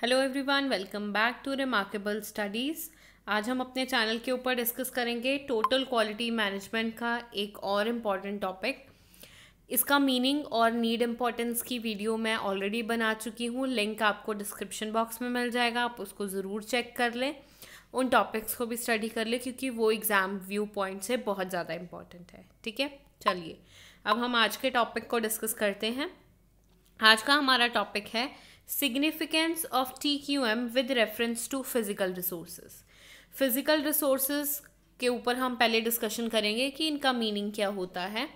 Hello everyone welcome back to remarkable studies आज हम अपने चैनल के ऊपर डिस्कस करेंगे टोटल क्वालिटी मैनेजमेंट का एक और इम्पॉर्टेंट टॉपिक इसका मीनिंग और नीड इम्पॉर्टेंस की वीडियो मैं ऑलरेडी बना चुकी हूँ लिंक आपको डिस्क्रिप्शन बॉक्स में मिल जाएगा आप उसको ज़रूर चेक कर लें उन टॉपिक्स को भी स्टडी कर लें क्योंकि वो एग्ज़ाम व्यू पॉइंट से बहुत ज़्यादा इम्पॉर्टेंट है ठीक है चलिए अब हम आज के टॉपिक को डिस्कस करते हैं आज का हमारा टॉपिक है significance of T Q M with reference to physical resource physical resource के ऊपर हम पहले डिस्कशन करेंगे कि इनका मीनिंग क्या होता है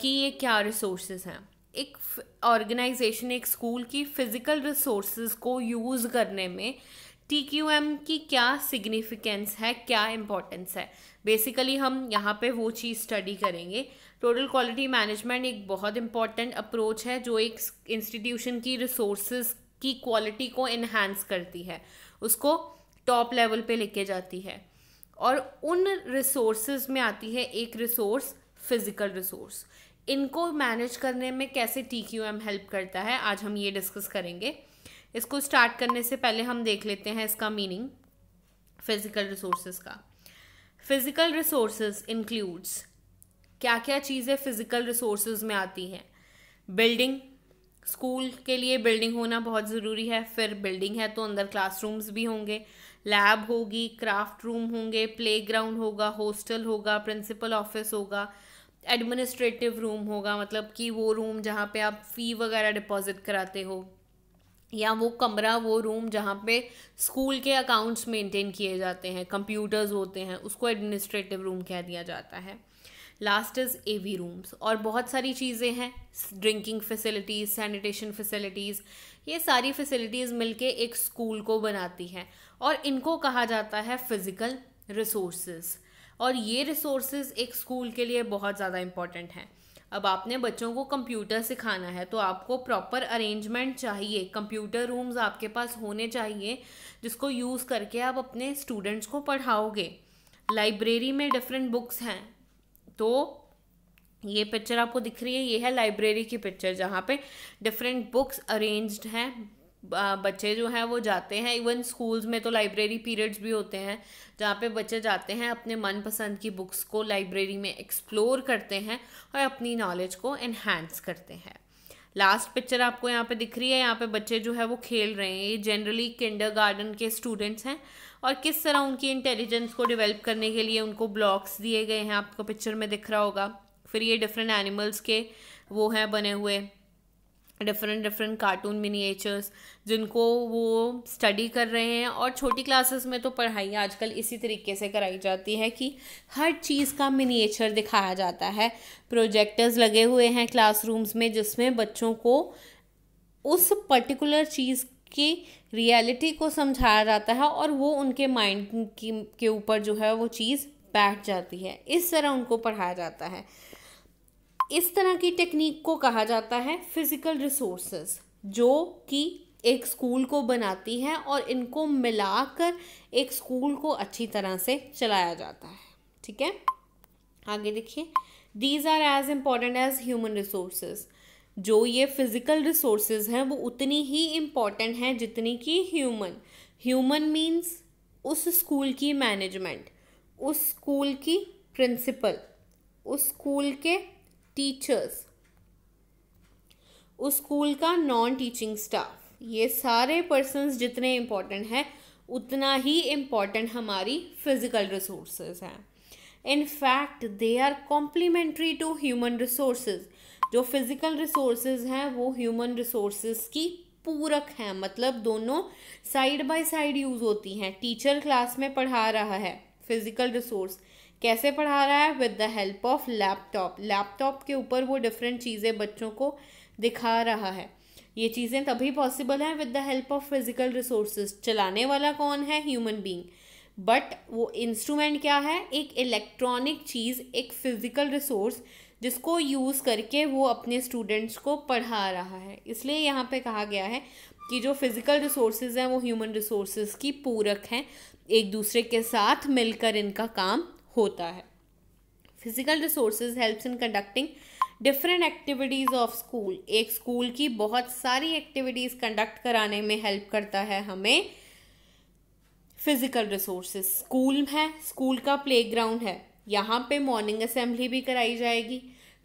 कि ये क्या रिसोर्सेज हैं एक ऑर्गेनाइजेशन एक स्कूल की फ़िज़िकल रिसोर्स को यूज़ करने में टी क्यू एम की क्या सिग्निफिकेंस है क्या इम्पोर्टेंस है बेसिकली हम यहाँ पे वो चीज़ स्टडी करेंगे टोटल क्वालिटी मैनेजमेंट एक बहुत इंपॉर्टेंट अप्रोच है जो एक इंस्टीट्यूशन की रिसोर्स की क्वालिटी को इन्हांस करती है उसको टॉप लेवल पे लेके जाती है और उन रिसोर्स में आती है एक रिसोर्स फिज़िकल रिसोर्स इनको मैनेज करने में कैसे टी क्यू एम हेल्प करता है आज हम ये डिस्कस करेंगे इसको स्टार्ट करने से पहले हम देख लेते हैं इसका मीनिंग फिज़िकल रिसोर्स का फिज़िकल रिसोर्स इंक्लूड्स क्या क्या चीज़ें फ़िज़िकल रिसोर्स में आती हैं बिल्डिंग स्कूल के लिए बिल्डिंग होना बहुत ज़रूरी है फिर बिल्डिंग है तो अंदर क्लासरूम्स भी होंगे लैब होगी क्राफ्ट रूम होंगे प्ले ग्राउंड होगा हॉस्टल होगा प्रिंसिपल ऑफिस होगा एडमिनिस्ट्रेटिव रूम होगा मतलब कि वो रूम जहाँ पे आप फ़ी वगैरह डिपॉजिट कराते हो या वो कमरा वो रूम जहाँ पे स्कूल के अकाउंट्स मेंटेन किए जाते हैं कंप्यूटर्स होते हैं उसको एडमिनिस्ट्रेटिव रूम कह दिया जाता है last is A V rooms और बहुत सारी चीज़ें हैं ड्रिंकिंग फैसिलिटीज़ सैनिटेशन फैसिलिटीज़ ये सारी फैसिलिटीज़ मिलके एक स्कूल को बनाती हैं और इनको कहा जाता है फिज़िकल रिसोर्सेज और ये रिसोर्सेज एक स्कूल के लिए बहुत ज़्यादा इम्पॉर्टेंट हैं अब आपने बच्चों को कंप्यूटर सिखाना है तो आपको प्रॉपर अरेंजमेंट चाहिए कंप्यूटर रूम्स आपके पास होने चाहिए जिसको यूज़ करके आप अपने स्टूडेंट्स को पढ़ाओगे लाइब्रेरी में डिफरेंट बुक्स हैं तो ये पिक्चर आपको दिख रही है ये है लाइब्रेरी की पिक्चर जहाँ पे डिफरेंट बुक्स अरेंज्ड हैं बच्चे जो हैं वो जाते हैं इवन स्कूल्स में तो लाइब्रेरी पीरियड्स भी होते हैं जहाँ पे बच्चे जाते हैं अपने मनपसंद की बुक्स को लाइब्रेरी में एक्सप्लोर करते हैं और अपनी नॉलेज को इन्हेंस करते हैं लास्ट पिक्चर आपको यहाँ पे दिख रही है यहाँ पे बच्चे जो है वो खेल रहे हैं ये जनरली किंडर गार्डन के स्टूडेंट्स हैं और किस तरह उनकी इंटेलिजेंस को डेवलप करने के लिए उनको ब्लॉक्स दिए गए हैं आपको पिक्चर में दिख रहा होगा फिर ये डिफरेंट एनिमल्स के वो हैं बने हुए डिफरेंट डिफरेंट कार्टून मिनिएचर्स जिनको वो स्टडी कर रहे हैं और छोटी क्लासेस में तो पढ़ाई आजकल इसी तरीके से कराई जाती है कि हर चीज़ का मिनिएचर दिखाया जाता है प्रोजेक्टर्स लगे हुए हैं क्लासरूम्स में जिसमें बच्चों को उस पर्टिकुलर चीज़ की रियलिटी को समझाया जाता है और वो उनके माइंड की के ऊपर जो है वो चीज़ बैठ जाती है इस तरह उनको पढ़ाया जाता है इस तरह की टेक्निक को कहा जाता है फिज़िकल रिसोर्सेज जो कि एक स्कूल को बनाती है और इनको मिलाकर एक स्कूल को अच्छी तरह से चलाया जाता है ठीक है आगे देखिए these are as important as human resources जो ये फिज़िकल रिसोर्सेज हैं वो उतनी ही इम्पॉर्टेंट हैं जितनी कि ह्यूमन ह्यूमन मीन्स उस स्कूल की मैनेजमेंट उस स्कूल की प्रिंसिपल उस स्कूल के टीचर्स उस स्कूल का नॉन टीचिंग स्टाफ ये सारे पर्सनस जितने इम्पॉर्टेंट हैं उतना ही इम्पॉर्टेंट हमारी फिज़िकल रिसोर्सेज हैं in fact they are complementary to human resources जो फिज़िकल रिसोर्सेज हैं वो ह्यूमन रिसोर्सेज की पूरक हैं मतलब दोनों साइड बाय साइड यूज़ होती हैं टीचर क्लास में पढ़ा रहा है फिज़िकल रिसोर्स कैसे पढ़ा रहा है with the help of laptop laptop के ऊपर वो डिफरेंट चीज़ें बच्चों को दिखा रहा है ये चीज़ें तभी पॉसिबल हैं with the help of physical resources चलाने वाला कौन है ह्यूमन बींग बट वो इंस्ट्रूमेंट क्या है एक इलेक्ट्रॉनिक चीज़ एक फिज़िकल रिसोर्स जिसको यूज़ करके वो अपने स्टूडेंट्स को पढ़ा रहा है इसलिए यहाँ पे कहा गया है कि जो फिज़िकल रिसोर्सेज हैं वो ह्यूमन रिसोर्सेज की पूरक हैं एक दूसरे के साथ मिलकर इनका काम होता है physical resources helps in conducting different activities of school एक स्कूल की बहुत सारी एक्टिविटीज़ कंडक्ट कराने में हेल्प करता है हमें फिज़िकल रिसोर्सेज स्कूल है स्कूल का प्लेग्राउंड है यहाँ पे मॉर्निंग असेंबली भी कराई जाएगी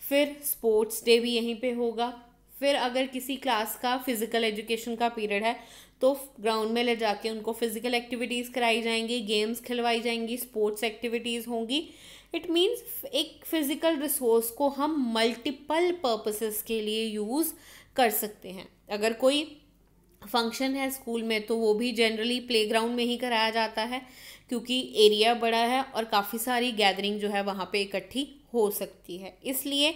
फिर स्पोर्ट्स डे भी यहीं पे होगा फिर अगर किसी क्लास का फिज़िकल एजुकेशन का पीरियड है तो ग्राउंड में ले जाके उनको फिज़िकल एक्टिविटीज़ कराई जाएंगी गेम्स खिलवाई जाएंगी स्पोर्ट्स एक्टिविटीज़ होंगी इट मीन्स एक फ़िज़िकल रिसोर्स को हम मल्टीपल पर्पसेस के लिए यूज़ कर सकते हैं अगर कोई फंक्शन है स्कूल में तो वो भी जनरली प्लेग्राउंड में ही कराया जाता है क्योंकि एरिया बड़ा है और काफ़ी सारी गैदरिंग जो है वहाँ पे इकट्ठी हो सकती है इसलिए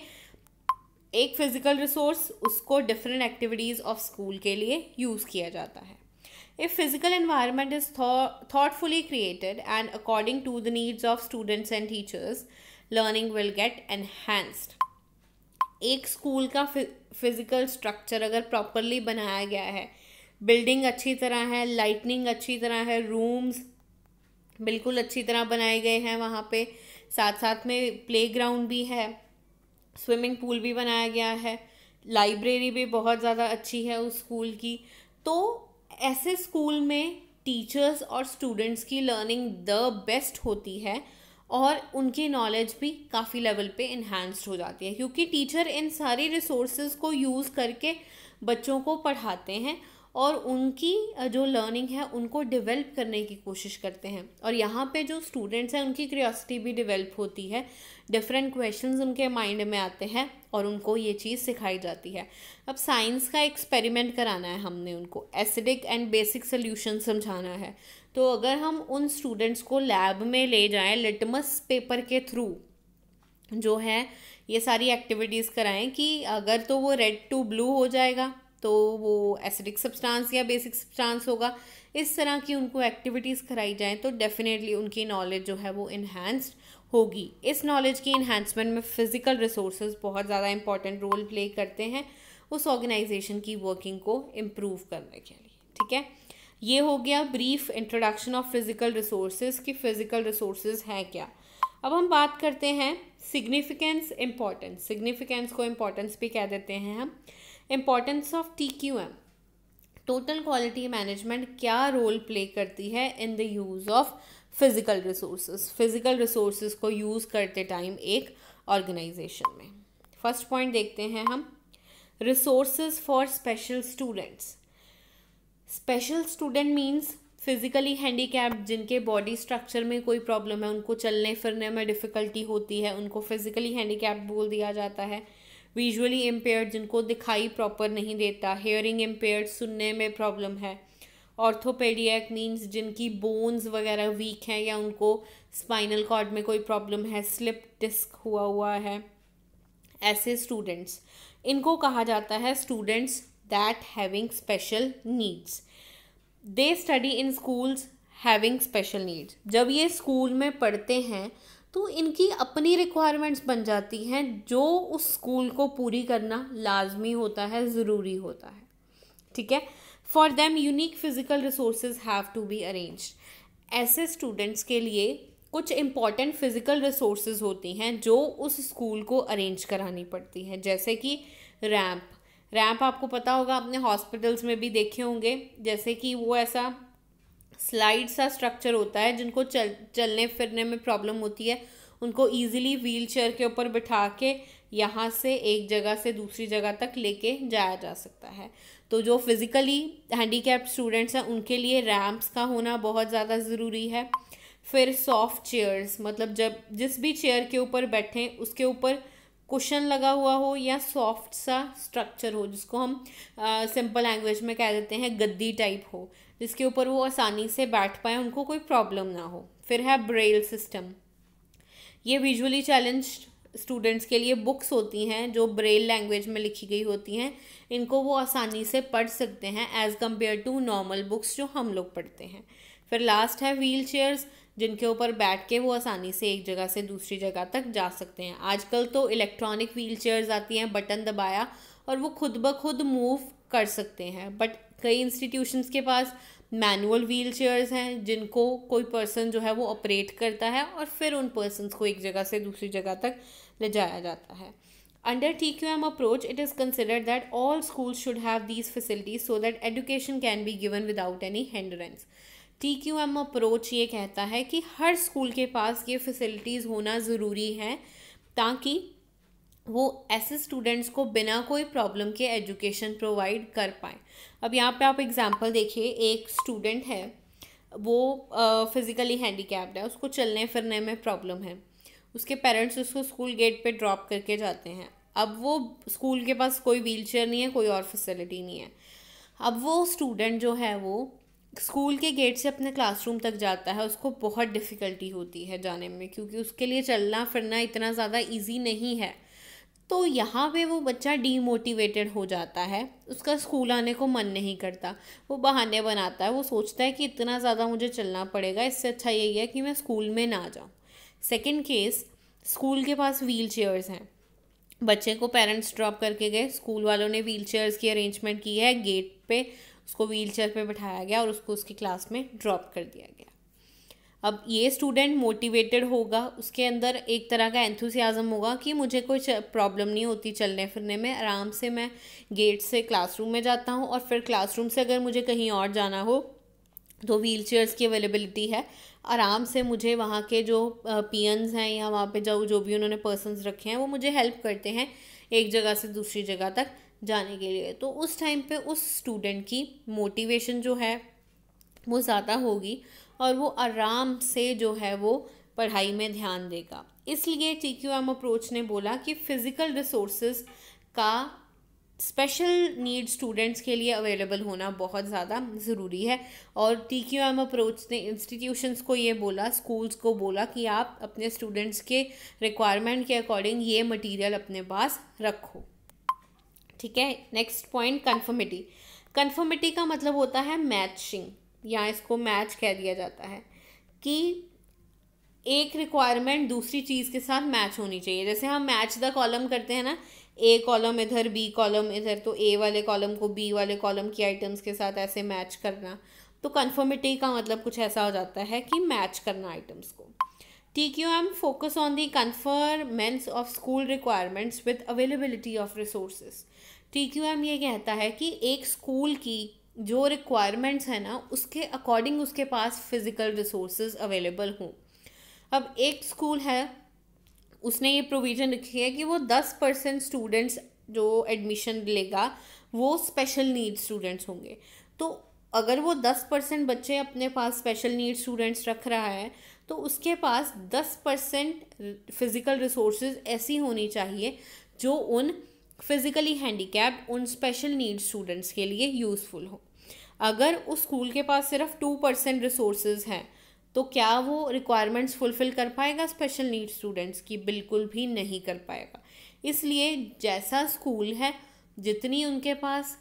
एक फिज़िकल रिसोर्स उसको डिफरेंट एक्टिविटीज़ ऑफ स्कूल के लिए यूज़ किया जाता है if physical environment is thoughtfully created and according to the needs of students and teachers learning will get get एक स्कूल का फिज़िकल स्ट्रक्चर अगर प्रॉपरली बनाया गया है बिल्डिंग अच्छी तरह है लाइटनिंग अच्छी तरह है रूम्स बिल्कुल अच्छी तरह बनाए गए हैं वहाँ पे साथ साथ में प्ले ग्राउंड भी है स्विमिंग पूल भी बनाया गया है लाइब्रेरी भी बहुत ज़्यादा अच्छी है उस स्कूल की तो ऐसे स्कूल में टीचर्स और स्टूडेंट्स की लर्निंग द बेस्ट होती है और उनकी नॉलेज भी काफ़ी लेवल पे इन्हांस्ड हो जाती है क्योंकि टीचर इन सारी रिसोर्सेज को यूज़ करके बच्चों को पढ़ाते हैं और उनकी जो लर्निंग है उनको डेवलप करने की कोशिश करते हैं और यहाँ पे जो स्टूडेंट्स हैं उनकी क्रियोसिटी भी डेवलप होती है डिफरेंट क्वेश्चंस उनके माइंड में आते हैं और उनको ये चीज़ सिखाई जाती है अब साइंस का एक्सपेरिमेंट कराना है हमने उनको एसिडिक एंड बेसिक सोल्यूशन समझाना है तो अगर हम उन स्टूडेंट्स को लैब में ले जाएँ लिटमस पेपर के थ्रू जो है ये सारी एक्टिविटीज़ कराएं कि अगर तो वो रेड टू ब्लू हो जाएगा तो वो एसिडिक सब्सटेंस या बेसिक सब्सटेंस होगा इस तरह की उनको एक्टिविटीज़ कराई जाएँ तो डेफ़िनेटली उनकी नॉलेज जो है वो इन्हेंस्ड होगी इस नॉलेज की इन्हेंसमेंट में फ़िज़िकल रिसोर्स बहुत ज़्यादा इंपॉर्टेंट रोल प्ले करते हैं उस ऑर्गेनाइजेशन की वर्किंग को इम्प्रूव करने के लिए ठीक है ये हो गया brief introduction of physical resource कि फ़िज़िकल रिसोर्स हैं क्या अब हम बात करते हैं सिग्निफिकेंस इम्पॉर्टेंस सिग्निफिकेंस को इम्पॉर्टेंस भी कह देते हैं हम importance of T Q M total quality management क्या रोल प्ले करती है in the use of physical resource physical resource को यूज़ करते टाइम एक ऑर्गेनाइजेशन में फर्स्ट पॉइंट देखते हैं हम resource for special students special student means physically handicap जिनके बॉडी स्ट्रक्चर में कोई प्रॉब्लम है उनको चलने फिरने में डिफ़िकल्टी होती है उनको फिज़िकली हैंडीकैप बोल दिया जाता है विजुअली इम्पेयर जिनको दिखाई प्रॉपर नहीं देता हेयरिंग इम्पेयर सुनने में प्रॉब्लम है ऑर्थोपेडियक मीन्स जिनकी बोन्स वगैरह वीक हैं या उनको स्पाइनल कॉर्ड में कोई प्रॉब्लम है स्लिप डिस्क हुआ हुआ है ऐसे स्टूडेंट्स इनको कहा जाता है students that having special needs they study in schools having special needs जब ये स्कूल में पढ़ते हैं तो इनकी अपनी रिक्वायरमेंट्स बन जाती हैं जो उस स्कूल को पूरी करना लाजमी होता है ज़रूरी होता है ठीक है for them unique physical resource have to be arrange ऐसे स्टूडेंट्स के लिए कुछ इम्पॉर्टेंट फ़िज़िकल रिसोर्स होती हैं जो उस स्कूल को अरेंज करानी पड़ती हैं जैसे कि रैम्प रैम्प आपको पता होगा आपने हॉस्पिटल्स में भी देखे होंगे जैसे कि वो ऐसा स्लाइड सा स्ट्रक्चर होता है जिनको चल चलने फिरने में प्रॉब्लम होती है उनको ईजिली व्हील चेयर के ऊपर बिठा के यहाँ से एक जगह से दूसरी जगह तक लेके जाया जा सकता है तो जो फिज़िकली हैंडीकैप स्टूडेंट्स हैं उनके लिए रैम्प्स का होना बहुत ज़्यादा ज़रूरी है फिर सॉफ्ट चेयर्स मतलब जब जिस भी चेयर के ऊपर बैठें उसके ऊपर कुशन लगा हुआ हो या सॉफ्ट सा स्ट्रक्चर हो जिसको हम सिंपल लैंग्वेज में कह देते हैं गद्दी टाइप हो जिसके ऊपर वो आसानी से बैठ पाए उनको कोई प्रॉब्लम ना हो फिर है ब्रेल सिस्टम ये विजुअली चैलेंज स्टूडेंट्स के लिए बुक्स होती हैं जो ब्रेल लैंग्वेज में लिखी गई होती हैं इनको वो आसानी से पढ़ सकते हैं as compare to normal books जो हम लोग पढ़ते हैं फिर लास्ट है व्हील चेयर्स जिनके ऊपर बैठ के वो आसानी से एक जगह से दूसरी जगह तक जा सकते हैं आजकल तो इलेक्ट्रॉनिक व्हील आती हैं बटन दबाया और वो खुद ब खुद मूव कर सकते हैं बट कई इंस्टीट्यूशंस के पास मैनुअल व्हील चेयर्स हैं जिनको कोई पर्सन जो है वो ऑपरेट करता है और फिर उन पर्सन को एक जगह से दूसरी जगह तक ले जाया जाता है under Q M approach it is considered that all school should have these facilities so that education can be given without any hindrance T Q M approach ये कहता है कि हर स्कूल के पास ये फैसिलिटीज़ होना ज़रूरी है ताकि वो ऐसे स्टूडेंट्स को बिना कोई प्रॉब्लम के एजुकेशन प्रोवाइड कर पाए अब यहाँ पे आप एग्जांपल देखिए एक स्टूडेंट है वो फिज़िकली हैंडीकैप्ड है उसको चलने फिरने में प्रॉब्लम है उसके पेरेंट्स उसको स्कूल गेट पे ड्रॉप करके जाते हैं अब वो स्कूल के पास कोई व्हील चेयर नहीं है कोई और फैसिलिटी नहीं है अब वो स्टूडेंट जो है वो स्कूल के गेट से अपने क्लासरूम तक जाता है उसको बहुत डिफ़िकल्टी होती है जाने में क्योंकि उसके लिए चलना फिरना इतना ज़्यादा इजी नहीं है तो यहाँ पे वो बच्चा डीमोटिवेटेड हो जाता है उसका स्कूल आने को मन नहीं करता वो बहाने बनाता है वो सोचता है कि इतना ज़्यादा मुझे चलना पड़ेगा इससे अच्छा यही है कि मैं स्कूल में ना जाऊँ सेकेंड केस स्कूल के पास व्हील चेयर्स हैं बच्चे को पेरेंट्स ड्रॉप करके गए स्कूल वालों ने व्हील चेयर्स की अरेंजमेंट की है गेट पे उसको व्हील चेयर पर बैठाया गया और उसको उसकी क्लास में ड्रॉप कर दिया गया अब ये स्टूडेंट मोटिवेटेड होगा उसके अंदर एक तरह का एंथुसियाज़म होगा कि मुझे कोई प्रॉब्लम नहीं होती चलने फिरने में आराम से मैं गेट से क्लासरूम में जाता हूँ और फिर क्लासरूम से अगर मुझे कहीं और जाना हो तो व्हील चेयर्स की अवेलेबिलिटी है आराम से मुझे वहाँ के जो पियंस हैं या वहाँ पे जो जो भी उन्होंने पर्सनस रखे हैं वो मुझे हेल्प करते हैं एक जगह से दूसरी जगह तक जाने के लिए तो उस टाइम पे उस स्टूडेंट की मोटिवेशन जो है वो ज़्यादा होगी और वो आराम से जो है वो पढ़ाई में ध्यान देगा इसलिए टी क्यू एम अप्रोच ने बोला कि फ़िज़िकल रिसोर्सेज का स्पेशल नीड स्टूडेंट्स के लिए अवेलेबल होना बहुत ज़्यादा ज़रूरी है और टी क्यू एम अप्रोच ने इंस्टीट्यूशंस को ये बोला स्कूल्स को बोला कि आप अपने स्टूडेंट्स के रिक्वायरमेंट के अकॉर्डिंग ये मटेरियल अपने पास रखो ठीक है नेक्स्ट पॉइंट कन्फर्मिटी कन्फर्मिटी का मतलब होता है मैचिंग या इसको मैच कह दिया जाता है कि एक रिक्वायरमेंट दूसरी चीज़ के साथ मैच होनी चाहिए जैसे हम मैच द कॉलम करते हैं ना ए कॉलम इधर बी कॉलम इधर तो ए वाले कॉलम को बी वाले कॉलम की आइटम्स के साथ ऐसे मैच करना तो कन्फर्मिटी का मतलब कुछ ऐसा हो जाता है कि मैच करना आइटम्स को T Q M focus on the conformance of school requirements with availability of resources T Q M ये कहता है कि एक स्कूल की जो रिक्वायरमेंट्स हैं ना उसके अकॉर्डिंग उसके पास फिज़िकल रिसोर्स अवेलेबल हों अब एक स्कूल है उसने ये प्रोविज़न रखी है कि वो दस परसेंट स्टूडेंट्स जो एडमिशन लेगा वो स्पेशल नीड स्टूडेंट्स होंगे तो अगर वो दस परसेंट बच्चे अपने पास स्पेशल नीड स्टूडेंट्स रख रहा है तो उसके पास दस परसेंट फिज़िकल रिसोर्स ऐसी होनी चाहिए जो उन फिज़िकली हैंडीकैप्ड उन स्पेशल नीड स्टूडेंट्स के लिए यूज़फुल हो अगर उस स्कूल के पास सिर्फ टू परसेंट रिसोर्स हैं तो क्या वो रिक्वायरमेंट्स फुलफ़िल कर पाएगा स्पेशल नीड स्टूडेंट्स की बिल्कुल भी नहीं कर पाएगा इसलिए जैसा स्कूल है जितनी उनके पास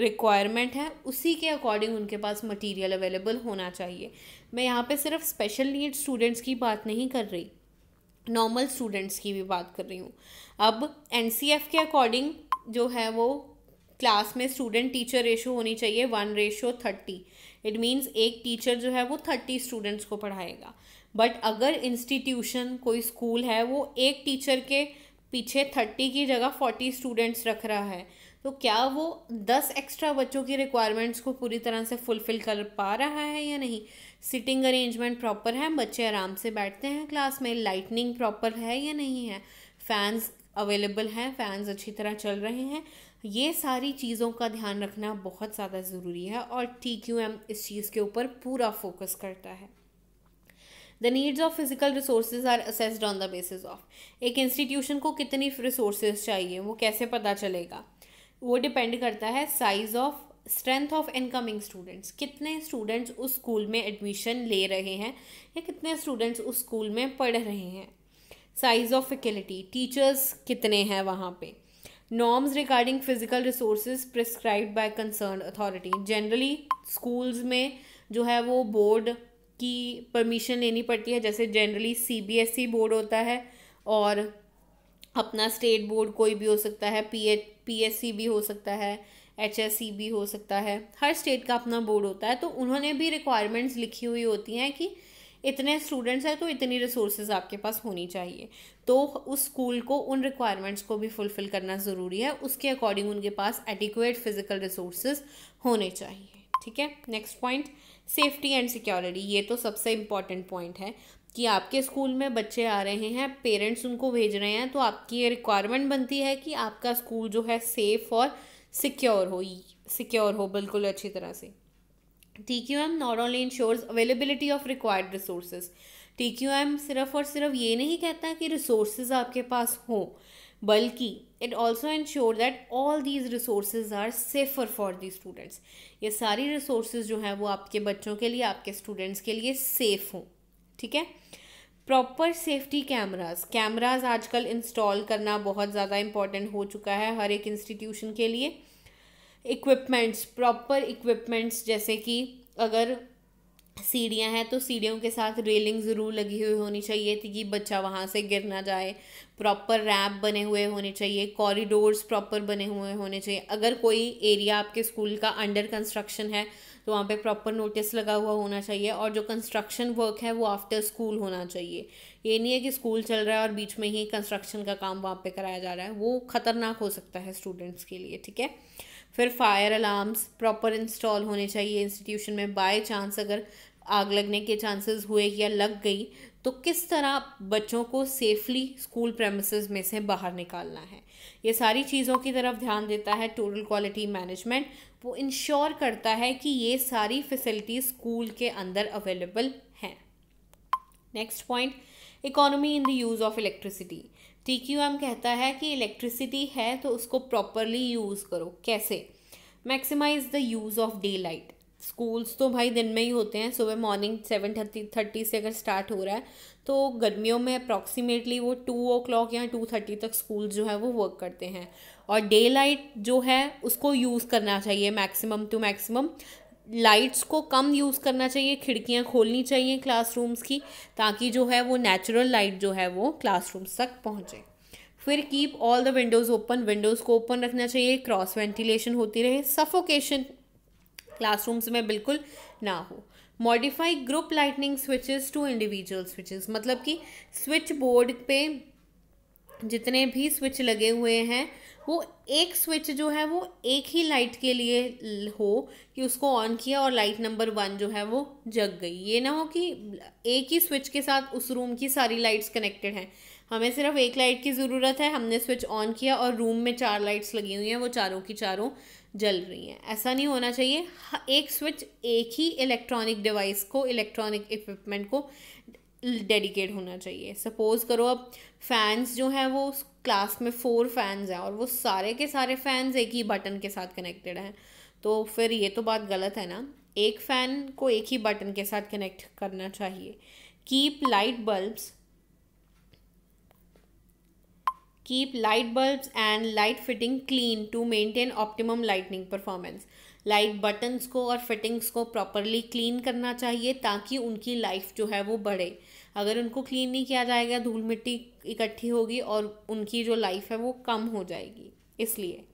रिक्वायरमेंट है उसी के अकॉर्डिंग उनके पास मटेरियल अवेलेबल होना चाहिए मैं यहाँ पे सिर्फ स्पेशल नीड स्टूडेंट्स की बात नहीं कर रही नॉर्मल स्टूडेंट्स की भी बात कर रही हूँ अब एन के अकॉर्डिंग जो है वो क्लास में स्टूडेंट टीचर रेशो होनी चाहिए one ratio thirty it means एक टीचर जो है वो थर्टी स्टूडेंट्स को पढ़ाएगा बट अगर इंस्टीट्यूशन कोई स्कूल है वो एक टीचर के पीछे थर्टी की जगह फोर्टी स्टूडेंट्स रख रहा है तो क्या वो दस एक्स्ट्रा बच्चों की रिक्वायरमेंट्स को पूरी तरह से फुलफ़िल कर पा रहा है या नहीं सिटिंग अरेंजमेंट प्रॉपर है बच्चे आराम से बैठते हैं क्लास में लाइटनिंग प्रॉपर है या नहीं है फैंस अवेलेबल हैं फैंस अच्छी तरह चल रहे हैं ये सारी चीज़ों का ध्यान रखना बहुत ज़्यादा ज़रूरी है और टी क्यू एम इस चीज़ के ऊपर पूरा फोकस करता है the needs of physical resource are assessed on the basis of एक इंस्टीट्यूशन को कितनी रिसोर्स चाहिए वो कैसे पता चलेगा वो डिपेंड करता है size of strength of incoming students कितने स्टूडेंट्स उस स्कूल में एडमिशन ले रहे हैं या कितने स्टूडेंट्स उस स्कूल में पढ़ रहे हैं साइज़ ऑफ फैकल्टी टीचर्स कितने हैं वहाँ पे norms regarding physical resource prescribe by concern authority generally schools में जो है वो बोर्ड की परमिशन लेनी पड़ती है जैसे generally C B S E board होता है और अपना स्टेट बोर्ड कोई भी हो सकता है P H P S C भी हो सकता है एच एस सी भी हो सकता है हर स्टेट का अपना बोर्ड होता है तो उन्होंने भी रिक्वायरमेंट्स लिखी हुई होती हैं कि इतने स्टूडेंट्स हैं तो इतनी रिसोर्सेज आपके पास होनी चाहिए तो उस स्कूल को उन रिक्वायरमेंट्स को भी फुलफ़िल करना ज़रूरी है उसके अकॉर्डिंग उनके पास एडिकुएट फिजिकल रिसोर्सेज होने चाहिए ठीक है next point safety and security ये तो सबसे इम्पॉर्टेंट पॉइंट है कि आपके स्कूल में बच्चे आ रहे हैं पेरेंट्स उनको भेज रहे हैं तो आपकी ये रिक्वायरमेंट बनती है कि आपका स्कूल जो है सेफ़ और सिक्योर हो सिक्योर हो बिल्कुल अच्छी तरह से TQM not only ensures availability of required resources. TQM सिर्फ और सिर्फ ये नहीं कहता कि resources आपके पास हों बल्कि it also ensure that all these resource are safer for the students ये सारी रिसोर्स जो हैं वो आपके बच्चों के लिए आपके स्टूडेंट्स के लिए सेफ़ हों ठीक है प्रॉपर सेफ्टी कैमराज कैमराज आजकल इंस्टॉल करना बहुत ज़्यादा इम्पॉर्टेंट हो चुका है हर एक इंस्टीट्यूशन के लिए इक्विपमेंट्स प्रॉपर इक्विपमेंट्स जैसे कि अगर सीढ़ियाँ हैं तो सीढ़ियों के साथ रेलिंग ज़रूर लगी हुई होनी चाहिए कि बच्चा वहाँ से गिर ना जाए प्रॉपर रैप बने हुए होने चाहिए कॉरिडोर्स प्रॉपर बने हुए होने चाहिए अगर कोई एरिया आपके स्कूल का अंडर कंस्ट्रक्शन है तो वहाँ पे प्रॉपर नोटिस लगा हुआ होना चाहिए और जो कंस्ट्रक्शन वर्क है वो आफ्टर स्कूल होना चाहिए ये नहीं है कि स्कूल चल रहा है और बीच में ही कंस्ट्रक्शन का काम वहाँ पर कराया जा रहा है वो ख़तरनाक हो सकता है स्टूडेंट्स के लिए ठीक है फिर फायर अलार्म्स प्रॉपर इंस्टॉल होने चाहिए इंस्टीट्यूशन में बाय चांस अगर आग लगने के चांसेस हुए या लग गई तो किस तरह बच्चों को सेफली स्कूल प्रेमिसेस में से बाहर निकालना है ये सारी चीज़ों की तरफ ध्यान देता है टोटल क्वालिटी मैनेजमेंट वो इंश्योर करता है कि ये सारी फैसिलिटी स्कूल के अंदर अवेलेबल हैं next point economy in the use of electricity T Q M कहता है कि इलेक्ट्रिसिटी है तो उसको प्रॉपरली यूज़ करो कैसे maximize the use of daylight schools तो भाई दिन में ही होते हैं सुबह मॉर्निंग सेवन थर्टी थर्टी से अगर स्टार्ट हो रहा है तो गर्मियों में अप्रॉक्सीमेटली वो टू ओ क्लॉक या टू थर्टी तक स्कूल जो है वो वर्क करते हैं और डे लाइट जो है उसको यूज़ करना चाहिए मैक्सिमम टू मैक्सिमम लाइट्स को कम यूज़ करना चाहिए खिड़कियाँ खोलनी चाहिए क्लासरूम्स की ताकि जो है वो नेचुरल लाइट जो है वो क्लासरूम्स तक पहुँचे फिर keep all the windows open windows को ओपन रखना चाहिए क्रॉस वेंटिलेशन होती रहे सफोकेशन क्लासरूम्स में बिल्कुल ना हो modify group lightning switches to individual switches मतलब कि स्विच बोर्ड पे जितने भी स्विच लगे हुए हैं वो एक स्विच जो है वो एक ही लाइट के लिए हो कि उसको ऑन किया और लाइट नंबर वन जो है वो जग गई ये ना हो कि एक ही स्विच के साथ उस रूम की सारी लाइट्स कनेक्टेड हैं हमें सिर्फ एक लाइट की ज़रूरत है हमने स्विच ऑन किया और रूम में चार लाइट्स लगी हुई हैं वो चारों की चारों जल रही हैं ऐसा नहीं होना चाहिए एक स्विच एक ही इलेक्ट्रॉनिक डिवाइस को इलेक्ट्रॉनिक इक्विपमेंट को डेडिकेट होना चाहिए सपोज़ करो अब फैंस जो हैं वो उस क्लास में फोर फैंस हैं और वो सारे के सारे फैंस एक ही बटन के साथ कनेक्टेड हैं तो फिर ये तो बात गलत है ना एक फ़ैन को एक ही बटन के साथ कनेक्ट करना चाहिए keep light bulbs keep light bulbs and light fitting clean to maintain optimum lightning performance light buttons को और फिटिंग्स को प्रॉपरली क्लीन करना चाहिए ताकि उनकी लाइफ जो है वो बढ़े अगर उनको क्लीन नहीं किया जाएगा धूल मिट्टी इकट्ठी होगी और उनकी जो लाइफ है वो कम हो जाएगी इसलिए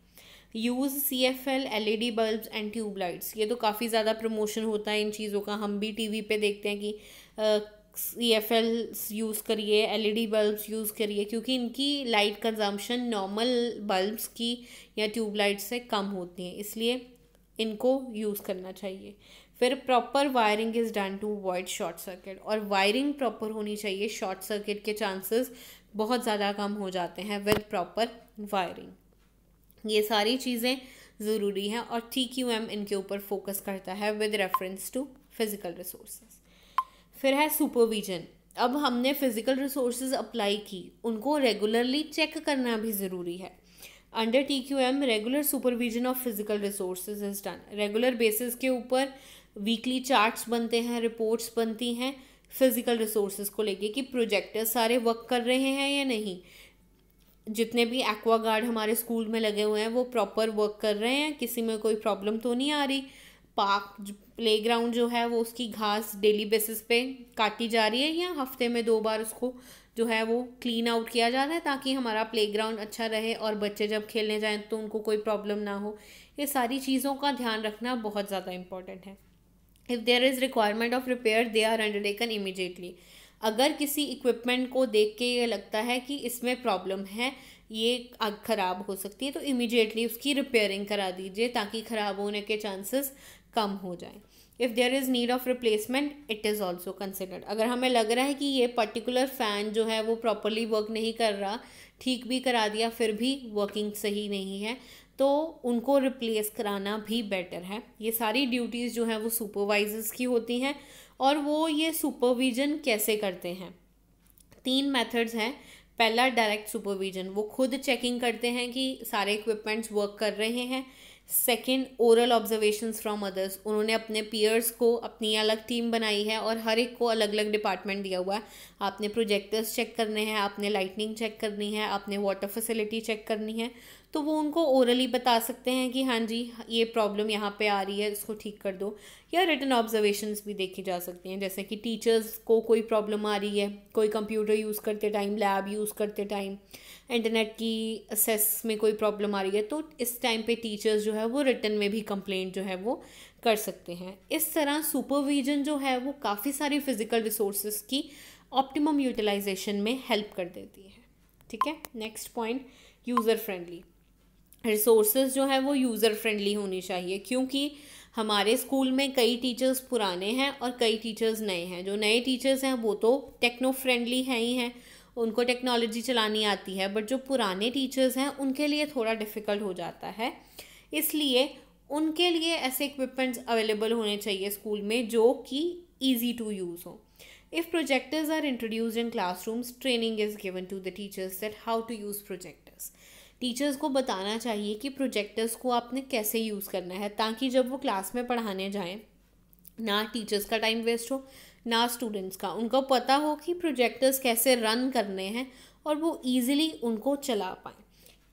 use C F L L E D bulb and tube lights ये तो काफ़ी ज़्यादा प्रमोशन होता है इन चीज़ों का हम भी टी वी पर देखते हैं कि सी एफ एल यूज़ करिए L E D bulb use करिए क्योंकि इनकी लाइट कंजम्पशन नॉर्मल बल्ब्स की या ट्यूब से कम होती हैं इसलिए इनको यूज़ करना चाहिए फिर proper wiring is done to avoid short circuit और वायरिंग प्रॉपर होनी चाहिए शॉर्ट सर्किट के चांसेस बहुत ज़्यादा कम हो जाते हैं विद प्रॉपर वायरिंग ये सारी चीज़ें ज़रूरी हैं और टी क्यू एम इनके ऊपर फोकस करता है with reference to physical resource फिर है सुपरविजन अब हमने फ़िज़िकल रिसोर्स अप्लाई की उनको रेगुलरली चेक करना भी ज़रूरी है under T Q M regular supervision of physical resource is done regular basis के ऊपर वीकली चार्ट्स बनते हैं रिपोर्ट्स बनती हैं फिज़िकल रिसोर्सेज को लेके कि प्रोजेक्टर सारे वर्क कर रहे हैं या नहीं जितने भी एक्वा गार्ड हमारे स्कूल में लगे हुए हैं वो प्रॉपर वर्क कर रहे हैं किसी में कोई प्रॉब्लम तो नहीं आ रही पार्क प्ले ग्राउंड जो है वो उसकी घास डेली बेसिस पे काटी जा रही है या हफ्ते में दो बार उसको जो है वो क्लीन आउट किया जा रहा है ताकि हमारा प्ले ग्राउंड अच्छा रहे और बच्चे जब खेलने जाएँ तो उनको कोई प्रॉब्लम ना हो ये सारी चीज़ों का ध्यान रखना बहुत ज़्यादा इम्पॉर्टेंट है if there is requirement of repair they are undertaken immediately अगर किसी इक्विपमेंट को देख के ये लगता है कि इसमें प्रॉब्लम है ये आग ख़राब हो सकती है तो इमिजिएटली उसकी रिपेयरिंग करा दीजिए ताकि ख़राब होने के चांसेस कम हो जाए if there is need of replacement it is also considered अगर हमें लग रहा है कि ये पर्टिकुलर फ़ैन जो है वो प्रॉपरली वर्क नहीं कर रहा ठीक भी करा दिया फिर भी वर्किंग सही नहीं है तो उनको रिप्लेस कराना भी बेटर है ये सारी ड्यूटीज़ जो हैं वो सुपरवाइजर्स की होती हैं और वो ये सुपरविजन कैसे करते हैं तीन मेथड्स हैं पहला डायरेक्ट सुपरविजन वो खुद चेकिंग करते हैं कि सारे इक्विपमेंट्स वर्क कर रहे हैं second oral observations from others उन्होंने अपने पीयर्स को अपनी अलग टीम बनाई है और हर एक को अलग अलग डिपार्टमेंट दिया हुआ है आपने प्रोजेक्टर्स चेक करने हैं आपने लाइटनिंग चेक करनी है आपने वाटर फैसिलिटी चेक करनी है तो वो उनको ओरली बता सकते हैं कि हाँ जी ये प्रॉब्लम यहाँ पे आ रही है इसको ठीक कर दो या रिटर्न ऑब्जर्वेशंस भी देखी जा सकती हैं जैसे कि टीचर्स को कोई प्रॉब्लम आ रही है कोई कंप्यूटर यूज़ करते टाइम लैब यूज़ करते टाइम इंटरनेट की असेस में कोई प्रॉब्लम आ रही है तो इस टाइम पे टीचर्स जो है वो रिटर्न में भी कंप्लेंट जो है वो कर सकते हैं इस तरह सुपरविजन जो है वो काफ़ी सारी फिज़िकल रिसोर्स की ऑप्टिमम यूटिलाइजेशन में हेल्प कर देती है ठीक है next point user friendly resource जो हैं वो यूज़र फ्रेंडली होनी चाहिए क्योंकि हमारे स्कूल में कई टीचर्स पुराने हैं और कई टीचर्स नए हैं जो नए टीचर्स हैं वो तो टेक्नो फ्रेंडली हैं ही हैं उनको टेक्नोलॉजी चलानी आती है बट जो पुराने टीचर्स हैं उनके लिए थोड़ा डिफ़िकल्ट हो जाता है इसलिए उनके लिए ऐसे इक्विपमेंट्स अवेलेबल होने चाहिए स्कूल में जो कि ईजी टू यूज़ हो if projectors are introduced in classrooms training is given to the teachers that how to use project teachers को बताना चाहिए कि प्रोजेक्टर्स को आपने कैसे यूज़ करना है ताकि जब वो क्लास में पढ़ाने जाएं ना टीचर्स का टाइम वेस्ट हो ना स्टूडेंट्स का उनको पता हो कि प्रोजेक्टर्स कैसे रन करने हैं और वो ईजिली उनको चला पाएँ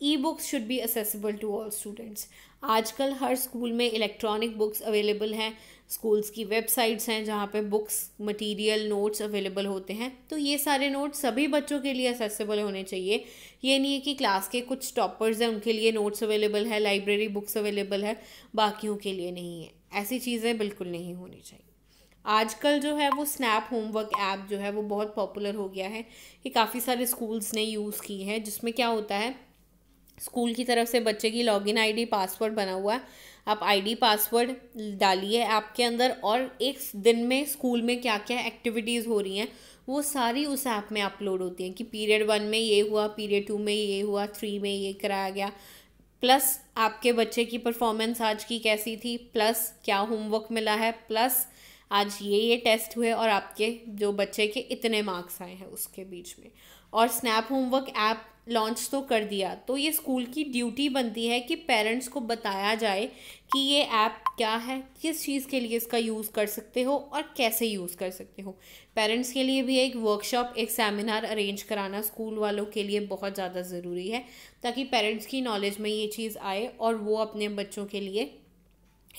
e books should be accessible to all students आजकल हर स्कूल में इलेक्ट्रॉनिक बुक्स अवेलेबल हैं स्कूल्स की वेबसाइट्स हैं जहाँ पे बुक्स मटेरियल नोट्स अवेलेबल होते हैं तो ये सारे नोट्स सभी बच्चों के लिए असेसेबल होने चाहिए ये नहीं है कि क्लास के कुछ टॉपर्स हैं उनके लिए नोट्स अवेलेबल है लाइब्रेरी बुक्स अवेलेबल है बाकियों के लिए नहीं है ऐसी चीज़ें बिल्कुल नहीं होनी चाहिए आजकल जो है वो स्नैप होमवर्क ऐप जो है वो बहुत पॉपुलर हो गया है ये काफ़ी सारे स्कूल्स ने यूज़ की है जिसमें क्या होता है स्कूल की तरफ से बच्चे की लॉगिन आईडी पासवर्ड बना हुआ है आप आईडी पासवर्ड डालिए ऐप के अंदर और एक दिन में स्कूल में क्या क्या एक्टिविटीज़ हो रही हैं वो सारी उस ऐप में अपलोड होती हैं कि पीरियड वन में ये हुआ पीरियड टू में ये हुआ थ्री में ये कराया गया प्लस आपके बच्चे की परफॉर्मेंस आज की कैसी थी प्लस क्या होमवर्क मिला है प्लस आज ये ये टेस्ट हुए और आपके जो बच्चे के इतने मार्क्स आए हैं उसके बीच में और स्नैप होमवर्क ऐप लॉन्च तो कर दिया तो ये स्कूल की ड्यूटी बनती है कि पेरेंट्स को बताया जाए कि ये ऐप क्या है किस चीज़ के लिए इसका यूज़ कर सकते हो और कैसे यूज़ कर सकते हो पेरेंट्स के लिए भी एक वर्कशॉप एक सेमिनार अरेंज कराना स्कूल वालों के लिए बहुत ज़्यादा ज़रूरी है ताकि पेरेंट्स की नॉलेज में ये चीज़ आए और वो अपने बच्चों के लिए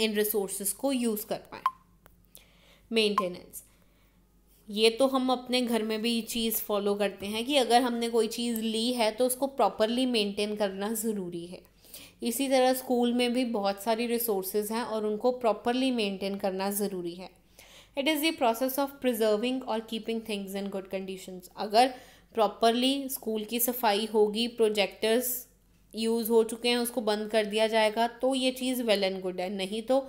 इन रिसोर्स को यूज़ कर पाए मेंटेनेंस ये तो हम अपने घर में भी चीज़ फॉलो करते हैं कि अगर हमने कोई चीज़ ली है तो उसको प्रॉपरली मेंटेन करना ज़रूरी है इसी तरह स्कूल में भी बहुत सारी रिसोर्सेज हैं और उनको प्रॉपरली मेंटेन करना ज़रूरी है it is the process of preserving और keeping things in good condition अगर प्रॉपरली स्कूल की सफाई होगी प्रोजेक्टर्स यूज़ हो चुके हैं उसको बंद कर दिया जाएगा तो ये चीज़ वेल एंड गुड है नहीं तो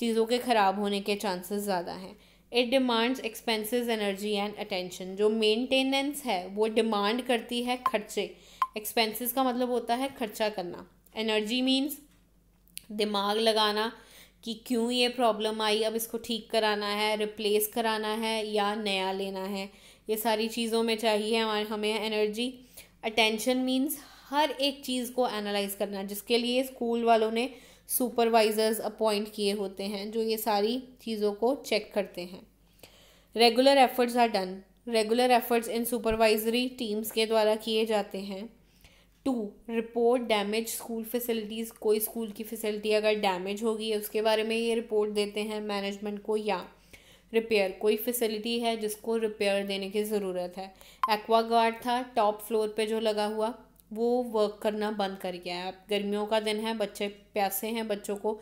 चीज़ों के ख़राब होने के चांसेस ज़्यादा हैं it demands expenses energy and attention जो मेंटेनेंस है वो डिमांड करती है खर्चे एक्सपेंसेस का मतलब होता है खर्चा करना एनर्जी मीन्स दिमाग लगाना कि क्यों ये प्रॉब्लम आई अब इसको ठीक कराना है रिप्लेस कराना है या नया लेना है ये सारी चीज़ों में चाहिए हमारे हमें एनर्जी अटेंशन मीन्स हर एक चीज़ को एनालाइज करना जिसके लिए स्कूल वालों ने सुपरवाइज़र्स अपॉइंट किए होते हैं जो ये सारी चीज़ों को चेक करते हैं regular efforts are done regular efforts in supervisory teams के द्वारा किए जाते हैं to report damage school facilities कोई स्कूल की फैसिलिटी अगर डैमेज होगी उसके बारे में ये रिपोर्ट देते हैं मैनेजमेंट को या रिपेयर कोई फैसिलिटी है जिसको रिपेयर देने की ज़रूरत है एक्वागार्ड था टॉप फ्लोर पे जो लगा हुआ वो वर्क करना बंद कर गया है गर्मियों का दिन है बच्चे प्यासे हैं बच्चों को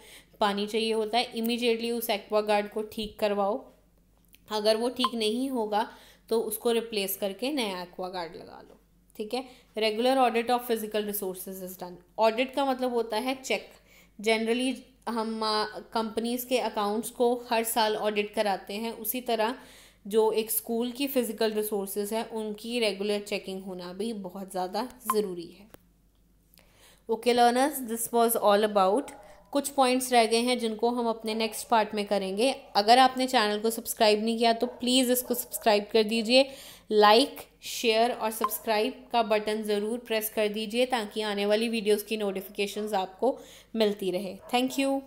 पानी चाहिए होता है इमीडिएटली उस एक्वा गार्ड को ठीक करवाओ अगर वो ठीक नहीं होगा तो उसको रिप्लेस करके नया एक्वा गार्ड लगा लो ठीक है regular audit of physical resources is done audit का मतलब होता है चेक जनरली हम कंपनीज़ के अकाउंट्स को हर साल ऑडिट कराते हैं उसी तरह जो एक स्कूल की फ़िज़िकल रिसोर्सेज हैं उनकी रेगुलर चेकिंग होना भी बहुत ज़्यादा ज़रूरी है okay learners this was all about कुछ पॉइंट्स रह गए हैं जिनको हम अपने नेक्स्ट पार्ट में करेंगे अगर आपने चैनल को सब्सक्राइब नहीं किया तो प्लीज़ इसको सब्सक्राइब कर दीजिए लाइक शेयर और सब्सक्राइब का बटन ज़रूर प्रेस कर दीजिए ताकि आने वाली वीडियोस की नोटिफिकेशंस आपको मिलती रहे थैंक यू